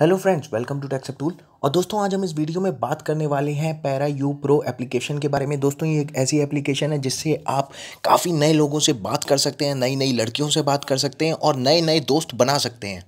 hello friends welcome to texup tool और दोस्तों आज हम इस वीडियो में बात करने वाले हैं पैरा यू प्रो एप्लीकेशन के बारे में दोस्तों ये एक ऐसी एप्लीकेशन है जिससे आप काफ़ी नए लोगों से बात कर सकते हैं नई नई लड़कियों से बात कर सकते हैं और नए नए दोस्त बना सकते हैं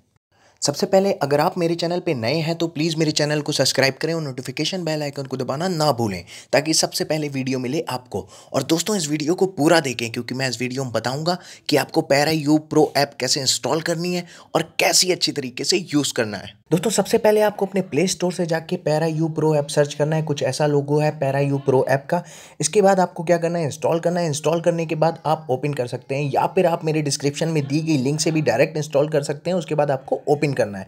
सबसे पहले अगर आप मेरे चैनल पे नए हैं तो प्लीज़ मेरे चैनल को सब्सक्राइब करें और नोटिफिकेशन बेल आइकन को दबाना ना भूलें ताकि सबसे पहले वीडियो मिले आपको और दोस्तों इस वीडियो को पूरा देखें क्योंकि मैं इस वीडियो में बताऊंगा कि आपको पैरा यू प्रो ऐप कैसे इंस्टॉल करनी है और कैसी अच्छी तरीके से यूज़ करना है दोस्तों सबसे पहले आपको अपने प्ले स्टोर से जाके para U pro app search करना है कुछ ऐसा लोगो है पैरा यू प्रो ऐप का इसके बाद आपको क्या करना है इंस्टॉल करना है इंस्टॉल करने के बाद आप ओपन कर सकते हैं या फिर आप मेरे डिस्क्रिप्शन में दी गई लिंक से भी डायरेक्ट इंस्टॉल कर सकते हैं उसके बाद आपको ओपन करना है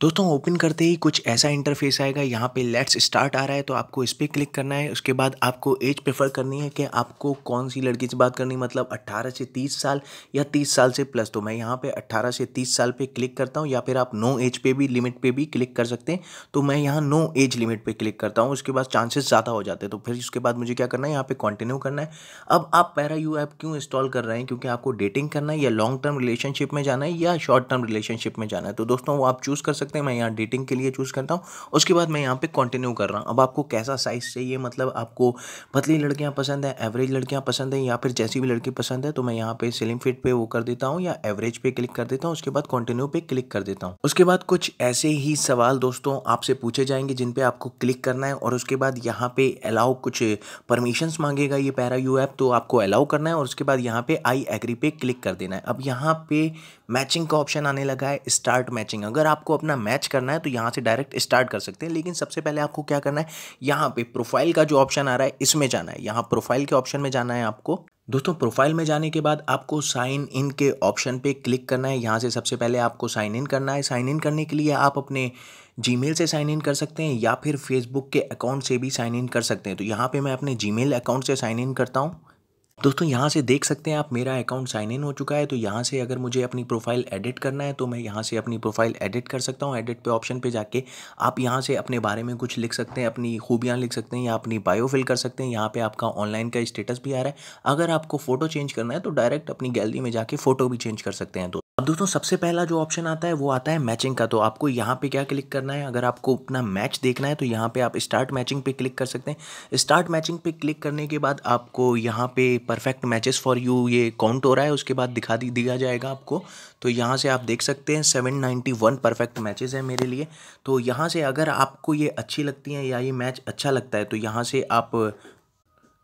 दोस्तों ओपन करते ही कुछ ऐसा इंटरफेस आएगा यहाँ पे लेट्स स्टार्ट आ रहा है तो आपको इस पर क्लिक करना है उसके बाद आपको एज प्रेफर करनी है कि आपको कौन सी लड़की से बात करनी मतलब 18 से 30 साल या 30 साल से प्लस तो मैं यहाँ पे 18 से 30 साल पे क्लिक करता हूँ या फिर आप नो एज पे भी लिमिट पे भी क्लिक कर सकते हैं तो मैं यहाँ नो एज लिमिट पर क्लिक करता हूँ उसके बाद चांसेस ज़्यादा हो जाते हैं तो फिर उसके बाद मुझे क्या करना है यहाँ पर कंटिन्यू करना है अब आप पैरा यू ऐप क्यों इंस्टॉल कर रहे हैं क्योंकि आपको डेटिंग करना है या लॉन्ग टर्म रिलेशनशिप में जाना है या शॉर्ट टर्म रिलेशनशिप में जाना है तो दोस्तों वो आप चूज़ कर सकते सकते हैं मैं यहाँ डेटिंग के लिए चूज़ करता हूँ उसके बाद मैं यहाँ पे कंटिन्यू कर रहा हूँ अब आपको कैसा साइज़ चाहिए मतलब आपको पतली लड़कियाँ पसंद है एवरेज लड़कियाँ पसंद है या फिर जैसी भी लड़की पसंद है तो मैं यहाँ पे सिलिंग फिट पे वो कर देता हूँ या एवरेज पे क्लिक कर देता हूँ उसके बाद कॉन्टिन्यू पे क्लिक कर देता हूँ उसके बाद कुछ ऐसे ही सवाल दोस्तों आपसे पूछे जाएंगे जिन पर आपको क्लिक करना है और उसके बाद यहाँ पे अलाउ कुछ परमिशन मांगेगा ये पैरा यू ऐप तो आपको अलाउ करना है और उसके बाद यहाँ पे आई एग्री पे क्लिक कर देना है अब यहाँ पे मैचिंग का ऑप्शन आने लगा है स्टार्ट मैचिंग अगर आपको अपना मैच करना है तो यहाँ से डायरेक्ट स्टार्ट कर सकते हैं लेकिन सबसे पहले आपको क्या करना है यहाँ पे प्रोफाइल का जो ऑप्शन आ रहा है इसमें जाना है यहाँ प्रोफाइल के ऑप्शन में जाना है आपको दोस्तों प्रोफाइल में जाने के बाद आपको साइन इन के ऑप्शन पे क्लिक करना है यहाँ से सबसे पहले आपको साइन इन करना है साइन इन करने के लिए आप अपने जीमेल से साइन इन कर सकते हैं या फिर फेसबुक के अकाउंट से भी साइन इन कर सकते हैं तो यहाँ पे मैं अपने जीमेल अकाउंट से साइन इन करता हूँ दोस्तों यहाँ से देख सकते हैं आप मेरा अकाउंट साइन इन हो चुका है तो यहाँ से अगर मुझे अपनी प्रोफाइल एडिट करना है तो मैं यहाँ से अपनी प्रोफाइल एडिट कर सकता हूँ एडिट पे ऑप्शन पे जाके आप यहाँ से अपने बारे में कुछ लिख सकते हैं अपनी खूबियाँ लिख सकते हैं या अपनी बायो फिल कर सकते हैं यहाँ पर आपका ऑनलाइन का स्टेटस भी आ रहा है अगर आपको फोटो चेंज करना है तो डायरेक्ट अपनी गैलरी में जाके फोटो भी चेंज कर सकते हैं तो अब दोस्तों सबसे पहला जो ऑप्शन आता है वो आता है मैचिंग का तो आपको यहाँ पे क्या क्लिक करना है अगर आपको अपना मैच देखना है तो यहाँ पे आप स्टार्ट मैचिंग पे क्लिक कर सकते हैं स्टार्ट मैचिंग पे क्लिक करने के बाद आपको यहाँ पे परफेक्ट मैचेस फॉर यू ये काउंट हो रहा है उसके बाद दिखा दी दिया जाएगा आपको तो यहाँ से आप देख सकते हैं सेवन परफेक्ट मैचेज हैं मेरे लिए तो यहाँ से अगर आपको ये अच्छी लगती हैं या ये मैच अच्छा लगता है तो यहाँ से आप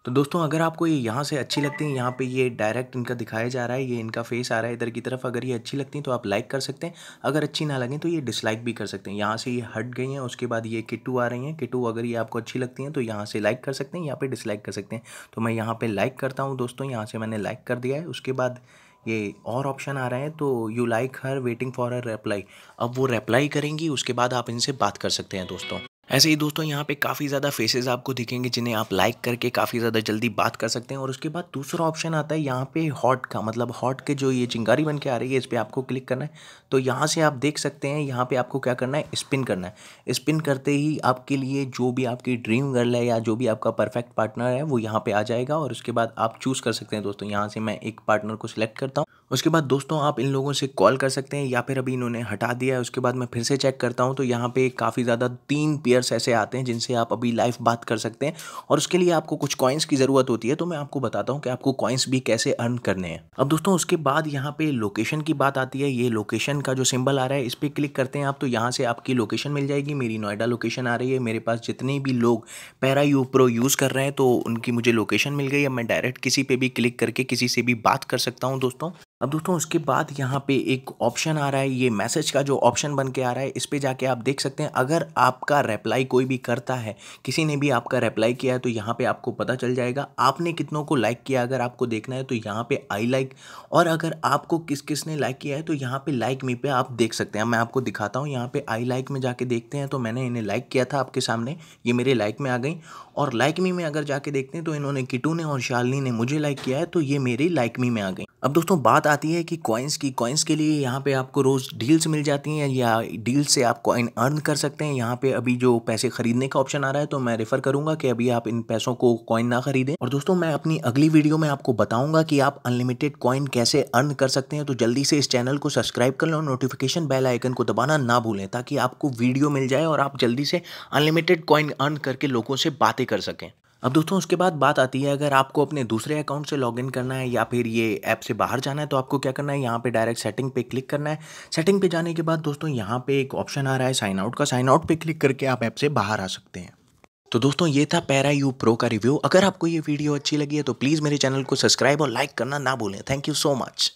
तो दोस्तों अगर आपको ये यहाँ से अच्छी लगती है यहाँ पे ये डायरेक्ट इनका दिखाया जा रहा है ये इनका फेस आ रहा है इधर की तरफ अगर ये अच्छी लगती है तो आप लाइक कर सकते हैं अगर अच्छी ना लगें तो ये डिसलाइक भी कर सकते हैं यहाँ से ये हट गई हैं उसके बाद ये किटू आ रही हैं किटू अगर ये आपको अच्छी लगती हैं तो यहाँ से लाइक कर सकते हैं यहाँ पर डिसलाइक कर सकते हैं तो मैं यहाँ पर लाइक करता हूँ दोस्तों यहाँ से मैंने लाइक कर दिया है उसके बाद ये और ऑप्शन आ रहे हैं तो you like her waiting for a reply अब वो रेप्लाई करेंगी उसके बाद आप इनसे बात कर सकते हैं दोस्तों ऐसे ही दोस्तों यहाँ पे काफ़ी ज़्यादा फेसेस आपको दिखेंगे जिन्हें आप लाइक करके काफ़ी ज़्यादा जल्दी बात कर सकते हैं और उसके बाद दूसरा ऑप्शन आता है यहाँ पे हॉट का मतलब हॉट के जो ये चिंगारी बन के आ रही है इस पर आपको क्लिक करना है तो यहाँ से आप देख सकते हैं यहाँ पर आपको क्या करना है स्पिन करना है स्पिन करते ही आपके लिए जो भी आपकी ड्रीम गर्ल है या जो भी आपका परफेक्ट पार्टनर है वो यहाँ पर आ जाएगा और उसके बाद आप चूज़ कर सकते हैं दोस्तों यहाँ से मैं एक पार्टनर को सिलेक्ट करता हूँ उसके बाद दोस्तों आप इन लोगों से कॉल कर सकते हैं या फिर अभी इन्होंने हटा दिया है उसके बाद मैं फिर से चेक करता हूँ तो यहाँ पे काफ़ी ज़्यादा तीन पेयर्स ऐसे आते हैं जिनसे आप अभी लाइव बात कर सकते हैं और उसके लिए आपको कुछ कॉइन्स की ज़रूरत होती है तो मैं आपको बताता हूँ कि आपको कॉइन्स भी कैसे अर्न करने हैं अब दोस्तों उसके बाद यहाँ पर लोकेशन की बात आती है ये लोकेशन का जो सिम्बल आ रहा है इस पर क्लिक करते हैं आप तो यहाँ से आपकी लोकेशन मिल जाएगी मेरी नोएडा लोकेशन आ रही है मेरे पास जितने भी लोग पैरा यू प्रो यूज़ कर रहे हैं तो उनकी मुझे लोकेशन मिल गई अब मैं डायरेक्ट किसी पर भी क्लिक करके किसी से भी बात कर सकता हूँ दोस्तों अब दोस्तों उसके बाद यहाँ पे एक ऑप्शन आ रहा है ये मैसेज का जो ऑप्शन बन के आ रहा है इस पर जाके आप देख सकते हैं अगर आपका रिप्लाई कोई भी करता है किसी ने भी आपका रिप्लाई किया है तो यहाँ पे आपको पता चल जाएगा आपने कितनों को लाइक किया अगर आपको देखना है तो यहाँ पे आई लाइक और अगर आपको किस किस ने लाइक किया है तो यहाँ पर लाइक मी पे आप देख सकते हैं मैं आपको दिखाता हूँ यहाँ पर आई लाइक में जाके देखते हैं तो मैंने इन्हें लाइक किया था आपके सामने ये मेरे लाइक में आ गई और लाइक मी में अगर जाके देखते हैं तो इन्होंने किटू ने और शालनी ने मुझे लाइक किया है तो ये मेरी लाइक मी में आ गई अब दोस्तों बात आती है कि कॉइन्स की कॉइन्स के लिए यहाँ पे आपको रोज़ डील्स मिल जाती हैं या डील्स से आप कॉइन अर्न कर सकते हैं यहाँ पे अभी जो पैसे खरीदने का ऑप्शन आ रहा है तो मैं रेफ़र करूँगा कि अभी आप इन पैसों को कॉइन ना खरीदें और दोस्तों मैं अपनी अगली वीडियो में आपको बताऊँगा कि आप अनलिमिटेड कॉइन कैसे अर्न कर सकते हैं तो जल्दी से इस चैनल को सब्सक्राइब कर लें और नोटिफिकेशन बेल आइकन को दबाना ना भूलें ताकि आपको वीडियो मिल जाए और आप जल्दी से अनलिमिटेड कॉइन अर्न करके लोगों से बातें कर सकें अब दोस्तों उसके बाद बात आती है अगर आपको अपने दूसरे अकाउंट से लॉगिन करना है या फिर ये ऐप से बाहर जाना है तो आपको क्या करना है यहाँ पे डायरेक्ट सेटिंग पे क्लिक करना है सेटिंग पे जाने के बाद दोस्तों यहाँ पे एक ऑप्शन आ रहा है साइन आउट का साइन आउट पे क्लिक करके आप ऐप से बाहर आ सकते हैं तो दोस्तों ये था पैरा यू प्रो का रिव्यू अगर आपको ये वीडियो अच्छी लगी है तो प्लीज़ मेरे चैनल को सब्सक्राइब और लाइक करना ना भूलें थैंक यू सो मच